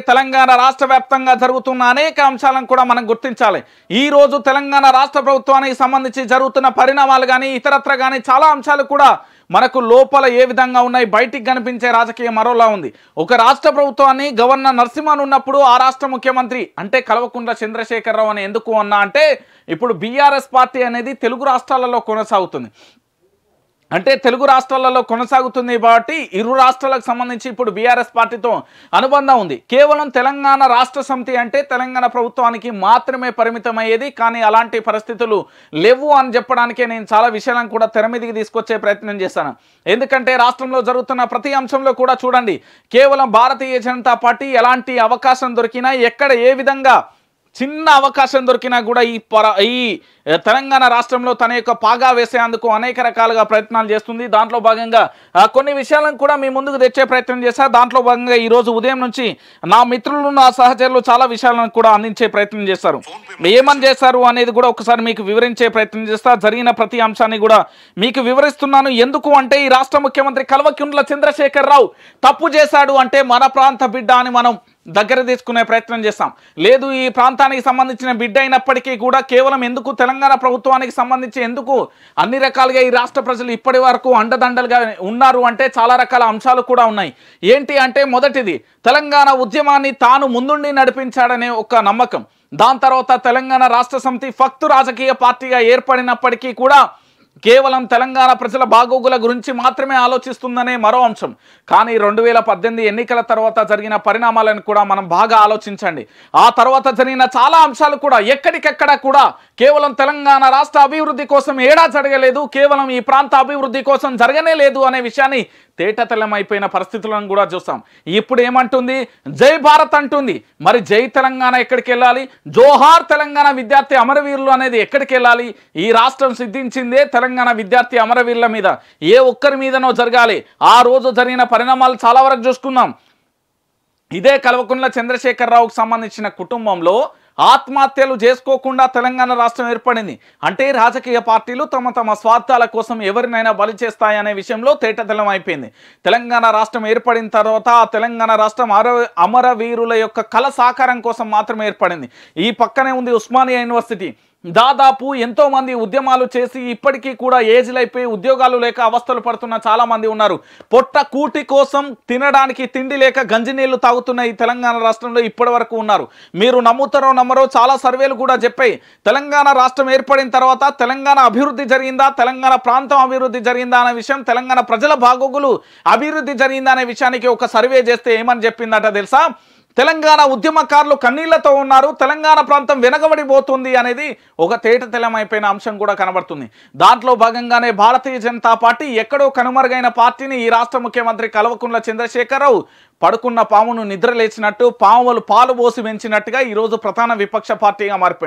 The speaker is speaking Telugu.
కాబట్టి తెలంగాణ రాష్ట్ర వ్యాప్తంగా జరుగుతున్న అనేక అంశాలను కూడా మనం గుర్తించాలి ఈ రోజు తెలంగాణ రాష్ట్ర ప్రభుత్వానికి సంబంధించి జరుగుతున్న పరిణామాలు కానీ ఇతరత్ర కానీ చాలా అంశాలు కూడా మనకు లోపల ఏ విధంగా ఉన్నాయి బయటికి కనిపించే రాజకీయం మరోలా ఉంది ఒక రాష్ట్ర ప్రభుత్వాన్ని గవర్నర్ నరసింహన్ ఉన్నప్పుడు ఆ రాష్ట్ర ముఖ్యమంత్రి అంటే కల్వకుంట్ల చంద్రశేఖరరావు అని ఎందుకు అన్నా అంటే ఇప్పుడు బీఆర్ఎస్ పార్టీ అనేది తెలుగు రాష్ట్రాలలో కొనసాగుతుంది అంటే తెలుగు రాష్ట్రాలలో కొనసాగుతుంది కాబట్టి ఇరు రాష్ట్రాలకు సంబంధించి ఇప్పుడు బీఆర్ఎస్ పార్టీతో అనుబంధం ఉంది కేవలం తెలంగాణ రాష్ట్ర సమితి అంటే తెలంగాణ ప్రభుత్వానికి మాత్రమే పరిమితమయ్యేది కానీ అలాంటి పరిస్థితులు లేవు అని చెప్పడానికే నేను చాలా విషయాలను కూడా తెర మీదకి తీసుకొచ్చే ప్రయత్నం చేశాను ఎందుకంటే రాష్ట్రంలో జరుగుతున్న ప్రతి అంశంలో కూడా చూడండి కేవలం భారతీయ జనతా పార్టీ ఎలాంటి అవకాశం దొరికినా ఎక్కడ ఏ విధంగా చిన్న అవకాశం దొరికినా కూడా ఈ పర ఈ తెలంగాణ రాష్ట్రంలో తన యొక్క పాగా వేసేందుకు అనేక రకాలుగా ప్రయత్నాలు చేస్తుంది దాంట్లో భాగంగా కొన్ని విషయాలను కూడా మీ ముందుకు తెచ్చే ప్రయత్నం చేశా దాంట్లో భాగంగా ఈరోజు ఉదయం నుంచి నా మిత్రులు నా సహచరులు చాలా విషయాలను కూడా అందించే ప్రయత్నం చేస్తారు ఏమని చేశారు అనేది కూడా ఒకసారి మీకు వివరించే ప్రయత్నం చేస్తా జరిగిన ప్రతి అంశాన్ని కూడా మీకు వివరిస్తున్నాను ఎందుకు అంటే ఈ రాష్ట్ర ముఖ్యమంత్రి కల్వకుంట్ల చంద్రశేఖర్ రావు తప్పు చేశాడు అంటే మన ప్రాంత బిడ్డ అని మనం దగ్గర తీసుకునే ప్రయత్నం చేస్తాం లేదు ఈ ప్రాంతానికి సంబంధించిన బిడ్డ అయినప్పటికీ కూడా కేవలం ఎందుకు తెలంగాణ ప్రభుత్వానికి సంబంధించి ఎందుకు అన్ని రకాలుగా ఈ రాష్ట్ర ప్రజలు ఇప్పటి వరకు అండదండలుగా ఉన్నారు అంటే చాలా రకాల అంశాలు కూడా ఉన్నాయి ఏంటి అంటే మొదటిది తెలంగాణ ఉద్యమాన్ని తాను ముందుండి నడిపించాడనే ఒక నమ్మకం దాని తర్వాత తెలంగాణ రాష్ట్ర సమితి ఫక్తు రాజకీయ పార్టీగా ఏర్పడినప్పటికీ కూడా కేవలం తెలంగాణ ప్రజల బాగోగుల గురించి మాత్రమే ఆలోచిస్తుందనే మరో అంశం కానీ రెండు వేల పద్దెనిమిది ఎన్నికల తర్వాత జరిగిన పరిణామాలను కూడా మనం బాగా ఆలోచించండి ఆ తర్వాత జరిగిన చాలా అంశాలు కూడా ఎక్కడికెక్కడ కూడా కేవలం తెలంగాణ రాష్ట్ర అభివృద్ధి కోసం ఏడా జరగలేదు కేవలం ఈ ప్రాంత అభివృద్ధి కోసం జరగనే లేదు అనే విషయాన్ని అయిపోయిన పరిస్థితులను కూడా చూస్తాం ఇప్పుడు ఏమంటుంది జై భారత్ అంటుంది మరి జై తెలంగాణ ఎక్కడికి వెళ్ళాలి జోహార్ తెలంగాణ విద్యార్థి అమరవీరులు అనేది ఎక్కడికి వెళ్ళాలి ఈ రాష్ట్రం సిద్ధించిందే తెలంగాణ విద్యార్థి అమరవీరుల మీద ఏ ఒక్కరి మీదనో జరగాలి ఆ రోజు జరిగిన పరిణామాలు చాలా వరకు చూసుకున్నాం ఇదే కల్వకుంట్ల చంద్రశేఖరరావుకు సంబంధించిన కుటుంబంలో ఆత్మహత్యలు చేసుకోకుండా తెలంగాణ రాష్ట్రం ఏర్పడింది అంటే రాజకీయ పార్టీలు తమ తమ స్వార్థాల కోసం ఎవరినైనా బలి చేస్తాయనే విషయంలో తేటతెలం అయిపోయింది తెలంగాణ రాష్ట్రం ఏర్పడిన తర్వాత ఆ తెలంగాణ రాష్ట్రం అమరవీరుల యొక్క కళ సాకారం కోసం మాత్రమే ఏర్పడింది ఈ పక్కనే ఉంది ఉస్మానియా యూనివర్సిటీ దాదాపు ఎంతో మంది ఉద్యమాలు చేసి ఇప్పటికీ కూడా అయిపోయి ఉద్యోగాలు లేక అవస్థలు పడుతున్న చాలా మంది ఉన్నారు పొట్ట కూటి కోసం తినడానికి తిండి లేక గంజి నీళ్లు తాగుతున్న ఈ తెలంగాణ రాష్ట్రంలో ఇప్పటి వరకు ఉన్నారు మీరు నమ్ముతారో నమ్మరో చాలా సర్వేలు కూడా చెప్పాయి తెలంగాణ రాష్ట్రం ఏర్పడిన తర్వాత తెలంగాణ అభివృద్ధి జరిగిందా తెలంగాణ ప్రాంతం అభివృద్ధి జరిగిందా అనే విషయం తెలంగాణ ప్రజల బాగోగులు అభివృద్ధి జరిగిందా అనే విషయానికి ఒక సర్వే చేస్తే ఏమని చెప్పిందట తెలుసా తెలంగాణ ఉద్యమకారులు కన్నీళ్లతో ఉన్నారు తెలంగాణ ప్రాంతం వెనకబడిపోతుంది అనేది ఒక తేట తెలమైపోయిన అంశం కూడా కనబడుతుంది దాంట్లో భాగంగానే భారతీయ జనతా పార్టీ ఎక్కడో కనుమరుగైన పార్టీని ఈ రాష్ట్ర ముఖ్యమంత్రి కల్వకుంట్ల చంద్రశేఖరరావు పడుకున్న పామును నిద్రలేచినట్టు పాములు పాలు పోసి పెంచినట్టుగా ఈరోజు ప్రధాన విపక్ష పార్టీగా మారిపోయింది